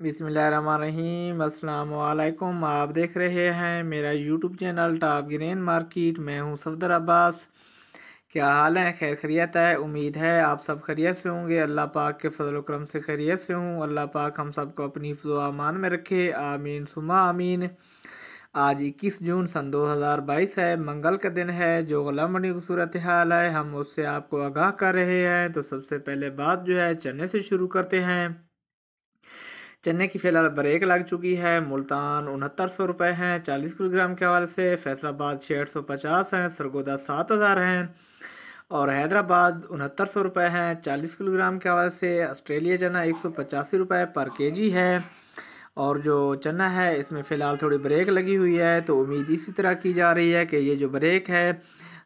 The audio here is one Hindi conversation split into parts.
बिसमीम आप देख रहे हैं मेरा YouTube channel top grain market मैं हूं सफदर अब्बास क्या हाल है खैर खैरियत है उम्मीद है आप सब खैरियत से होंगे अल्लाह पाक के फजल करम से खैरियत से हूँ अल्लाह पाक हम सबको अपनी फजो अमान में रखे आमीन सुमा आमीन आज इक्कीस जून सन दो हज़ार बाईस है मंगल का दिन है जो गलामणी की सूरत हाल है हम उससे आपको आगाह कर रहे हैं तो सबसे पहले बात जो है चने से शुरू करते हैं चेन्नई की फिलहाल ब्रेक लग चुकी है मुल्तान उनहत्तर सौ रुपये हैं चालीस किलोग्राम के हवाले से फैसलाबाद छः सौ पचास हैं सरगोदा सात हज़ार हैं और हैदराबाद उनहत्तर सौ रुपये हैं चालीस किलोग्राम के हवाले से ऑस्ट्रेलिया चना एक सौ पचासी रुपये पर के जी है और जो चना है इसमें फ़िलहाल थोड़ी ब्रेक लगी हुई है तो उम्मीद इसी तरह की जा रही है कि ये जो ब्रेक है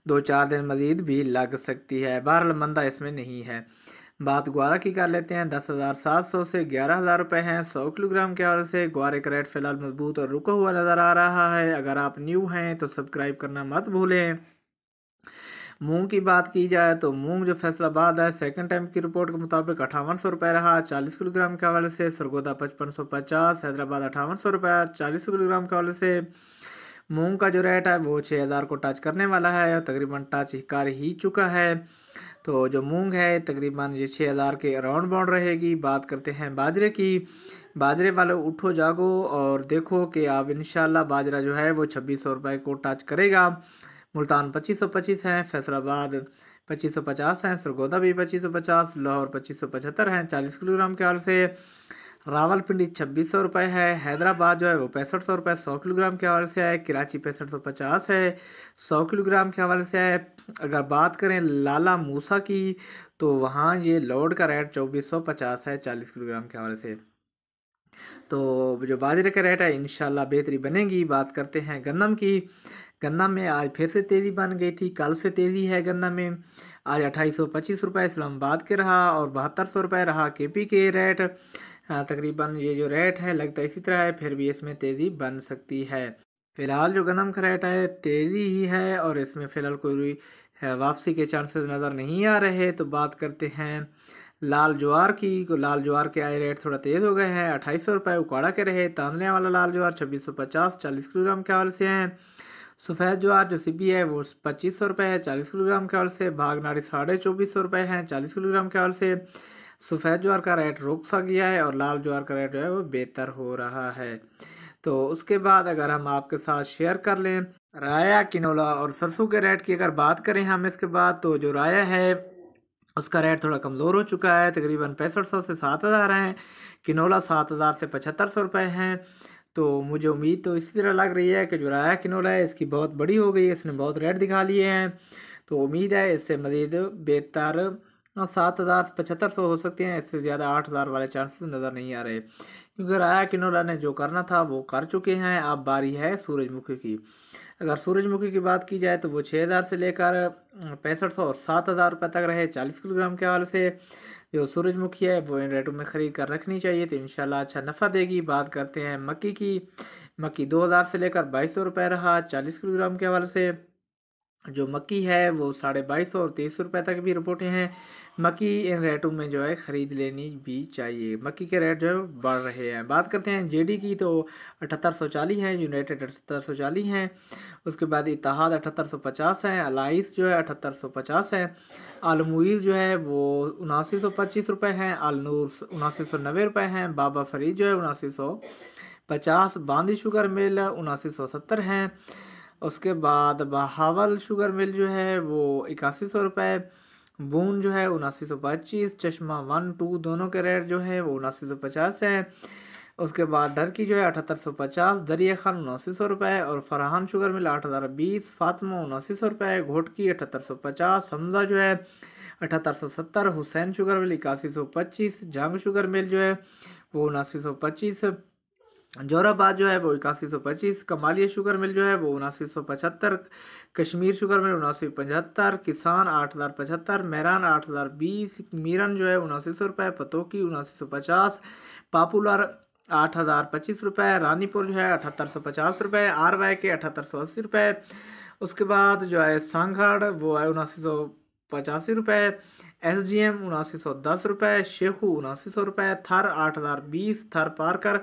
दो चार दिन मज़ीद भी लग सकती है बहरल मंदा इसमें नहीं है बात ग्वारा की कर लेते हैं दस हज़ार सात सौ से ग्यारह हज़ार रुपये हैं सौ किलोग्राम के हवाले से ग्वारे का रेट फ़िलहाल मजबूत और रुका हुआ नज़र आ रहा है अगर आप न्यू हैं तो सब्सक्राइब करना मत भूलें मूंग की बात की जाए तो मूंग जो फैसलाबाद है सेकंड टाइम की रिपोर्ट के मुताबिक अठावन सौ रुपये रहा चालीस किलोग्राम के हवाले से सरगोदा पचपन सौ पचास हैदराबाद अठावन सौ रुपये चालीस किलोग्राम के हवाले से मूंग का जो रेट है वो छः हज़ार को टच करने वाला है तकरीबन टच कर ही चुका है तो जो मूंग है तकरीबन ये छः हज़ार के अराउंड बाउंड रहेगी बात करते हैं बाजरे की बाजरे वाले उठो जागो और देखो कि आप इन बाजरा जो है वो छब्बीस सौ रुपये को टच करेगा मुल्तान पच्चीस सौ पच्चीस है फैसलाबाद पच्चीस सौ पचास हैं सरगोदा भी पच्चीस सौ पचास लाहौर पच्चीस सौ पचहत्तर हैं चालीस किलोग्राम के हाल से रावलपिंडी छब्बीस सौ रुपये है हैदराबाद जो है वो पैंसठ सौ रुपये सौ किलोग्राम के हवाले से है कराची पैंसठ सौ पचास है सौ किलोग्राम के हवाले से है अगर बात करें लाला मूसा की तो वहाँ ये लोड का रेट चौबीस सौ पचास है चालीस किलोग्राम के हवाले से तो जो बाजरे का रेट है इन बेहतरी बनेगी बात करते हैं गंदम की गन्ना में आज फिर से तेज़ी बन गई थी कल से तेज़ी है गन्ना में आज अट्ठाईस सौ पच्चीस रुपये इस्लामाबाद के रहा और बहत्तर सौ रुपये रहा के पी के रेट हाँ, तकरीबन ये जो रेट है लगता इसी तरह है फिर भी इसमें तेज़ी बन सकती है फ़िलहाल जो गंदम का रेट है तेज़ी ही है और इसमें फ़िलहाल कोई वापसी के चांसेस नज़र नहीं आ रहे तो बात करते हैं लाल ज्वार की तो लाल ज्वार के आए रेट थोड़ा तेज़ हो गए हैं अट्ठाईस सौ रुपये उकाड़ा के रहे तानले वाला लाल ज्वार छब्बीस सौ पचास चालीस किलोग्राम के हवाले से हैं सफ़ेद ज्वार जो सिबी है वो पच्चीस सौ रुपये है चालीस किलोग्राम के हवाले से भागनाड़ी साढ़े चौबीस सौ रुपये हैं चालीस किलोग्राम के हवाले से सफ़ेद ज्वार का रेट रुक सा गया है और लाल ज्वार का रेट जो है वो बेहतर हो रहा है तो उसके बाद अगर हम आपके साथ शेयर कर लें राया किनोला और सरसों के रेट की अगर बात करें हम इसके बाद तो जो राया है उसका रेट थोड़ा कमज़ोर हो चुका है तकरीबन पैंसठ सौ से सात हज़ार हैं किनोला सात हज़ार से पचहत्तर सौ रुपये हैं तो मुझे उम्मीद तो इसी तरह लग रही है कि जो राया किनोला है इसकी बहुत बड़ी हो गई है इसने बहुत रेट दिखा लिए हैं तो उम्मीद है इससे मज़ीद बेहतर हाँ, सात हज़ार पचहत्तर सौ हो सकते हैं इससे ज़्यादा आठ हज़ार वाले चांसेस नज़र नहीं आ रहे क्योंकि राया किनोला ने जो करना था वो कर चुके हैं अब बारी है सूरजमुखी की अगर सूरजमुखी की बात की जाए तो वो छः हज़ार से लेकर पैंसठ सौ और सात हज़ार रुपये तक रहे चालीस किलोग्राम के हवाले से जो सूरजमुखी है वो इन रेटों में ख़रीद कर रखनी चाहिए तो इन अच्छा नफ़ा देगी बात करते हैं मक्की की मक्की दो हज़ार से लेकर बाईस सौ रुपये रहा चालीस किलोग्राम के हवाले से जो मक्की है वो साढ़े बाईस सौ और तेईस सौ रुपये तक भी रिपोर्टें हैं मक्की इन रेटों में जो है ख़रीद लेनी भी चाहिए मक्की के रेट जो है बढ़ रहे हैं बात करते हैं जेडी की तो अठहत्तर सौ चालीस हैं यूनाइटेड अठहत्तर सौ चालीस हैं उसके बाद इतिहाद अठहत्तर सौ पचास हैं अलाइस जो है अठहत्तर सौ पचास है आलमुईज़ जो है वो उनासी सौ पच्चीस रुपये हैं आलनूर उनासी सौ नब्बे रुपये हैं बाबा फरीद जो है उनासी सौ पचास बांदी शुगर मिल उनासी सौ सत्तर हैं उसके बाद बहावल शुगर मिल जो है वो इक्यासी सौ रुपये बूंद जो है उनासी सौ पच्चीस चश्मा वन टू दोनों के रेट जो है वो उनासी सौ पचास है उसके बाद डर की जो है अठहत्तर सौ पचास दरिया खान उनासी सौ रुपये और फरहान शुगर मिल आठ हज़ार बीस फातमा उनासी सौ रुपये घोटकी अठहत्तर सौ पचास हमजा जो है अठहत्तर सौ सत्तर हुसैन शुगर मिल इक्यासी सौ पच्चीस जंग शुगर मिल जो है वो उनासी सौ पच्चीस जोराबाद जो है वो इक्यासी सौ पच्चीस कमालिया शुगर मिल जो है वो उनासी सौ पचहत्तर कश्मीर शुगर मिल उनासी पचहत्तर किसान आठ हज़ार पचहत्तर मैरान आठ हज़ार बीस मीरन जो है उनासी सौ रुपये पतोकी उनासी सौ पचास पापुलर आठ हज़ार पच्चीस रुपये रानीपुर जो है अठहत्तर सौ पचास रुपये आर वाई के अठहत्तर सौ अस्सी रुपये उसके बाद जो है सांगढ़ वो है उनासी सौ पचासी रुपये एस जी एम उनासी सौ दस रुपये शेखू उनासी सौ रुपये थर आठ हज़ार बीस थर पार्कर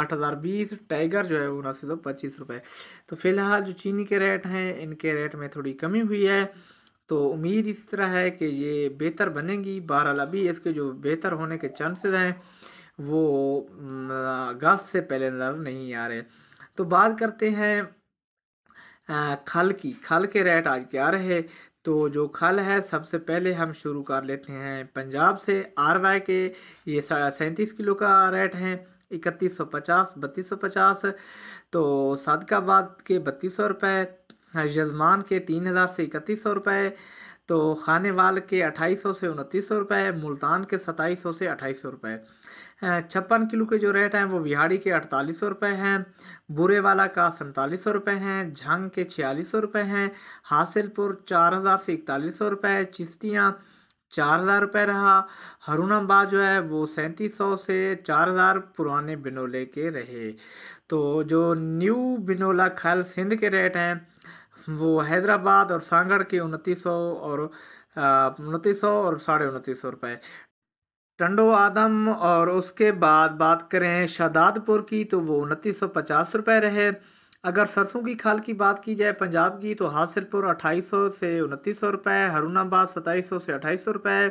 आठ हज़ार बीस टाइगर जो है उनासी सौ पच्चीस रुपये तो फ़िलहाल जो चीनी के रेट हैं इनके रेट में थोड़ी कमी हुई है तो उम्मीद इस तरह है कि ये बेहतर बनेगी बहरहाल अभी इसके जो बेहतर होने के चांसेस हैं वो अगस्त से पहले नज़र नहीं आ रहे तो बात करते हैं खल की खल के रेट आज क्या रहे तो जो खल है सबसे पहले हम शुरू कर लेते हैं पंजाब से आर वाई के ये साढ़ा सैंतीस किलो का रेट है इकतीस सौ पचास बत्तीस सौ पचास तो सादकाबाद के बत्तीस सौ रुपये यजमान के तीन हज़ार से इकतीस सौ रुपये तो खानेवाल के अट्ठाईस सौ से उनतीस सौ रुपये मुल्तान के सताईस सौ से अट्ठाईस सौ रुपये छप्पन किलो के जो रेट हैं वो बिहाड़ी के अड़तालीस सौ रुपये हैं बुरे वाला का सैंतालीस सौ रुपये हैं झंग के छियालीस सौ रुपये हैं हासिलपुर चार हज़ार से इकतालीस सौ रुपये चिश्तियाँ चार हज़ार रुपये रहा हरुणाबाद जो है वो सैंतीस सौ से चार हज़ार पुराने बिनोले के रहे तो जो न्यू बिनोला खल सिंध के रेट हैं वो हैदराबाद और सांगढ़ के उनतीस सौ और उनतीस सौ और साढ़े उनतीस सौ रुपये टंडो आदम और उसके बाद बात करें शादादपुर की तो वो उनतीस सौ पचास रुपये रहे अगर सरसों की खाल की बात की जाए पंजाब की तो हासिरपुर अट्ठाईस सौ से उनतीस सौ रुपये हरुणाबाद सताईस सौ से अट्ठाईस सौ रुपये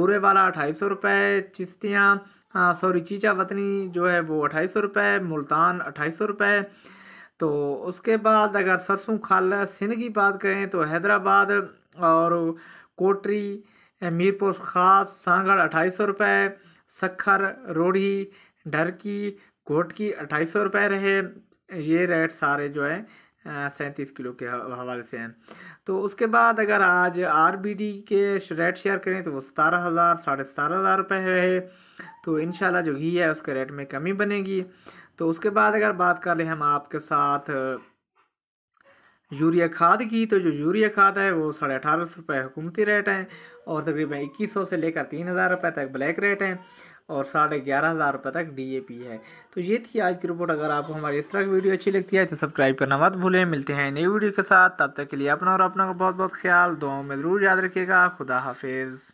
बुरेवाला अट्ठाईस सौ रुपये चिश्तियाँ सॉरी चीचा वतनी जो है वो अट्ठाईस सौ रुपये मुल्तान अट्ठाईस सौ रुपये तो उसके बाद अगर सरसों खाल सिंध की बात करें तो हैदराबाद और कोटरी मीरपुर खास सांगड़ अट्ठाईस सौ रुपये सखर रोढ़ी ढरकी घोटकी अट्ठाईस सौ रुपये रहे ये रेट सारे जो है सैंतीस किलो के हवाले से हैं तो उसके बाद अगर आज आर बी डी के रेट शेयर करें तो वो सतारह हज़ार साढ़े सतारह हज़ार रुपये रहे तो इन जो घी है उसके रेट में कमी बनेगी तो उसके बाद अगर बात कर लें हम आपके साथ यूरिया खाद की तो जो यूरिया खाद है वो साढ़े अठारह सौ रुपये हुकूमती रेट हैं और तकरीबन इक्कीस सौ से लेकर तीन हज़ार रुपये तक ब्लैक रेट हैं और साढ़े ग्यारह हज़ार रुपये तक डीएपी है तो ये थी आज की रिपोर्ट अगर आपको हमारी इस तरह की वीडियो अच्छी लगती है तो सब्सक्राइब करना मत भूलें मिलते हैं नई वीडियो के साथ तब तक के लिए अपना और अपना का बहुत बहुत ख्याल दो में ज़रूर याद रखिएगा खुदा हाफिज़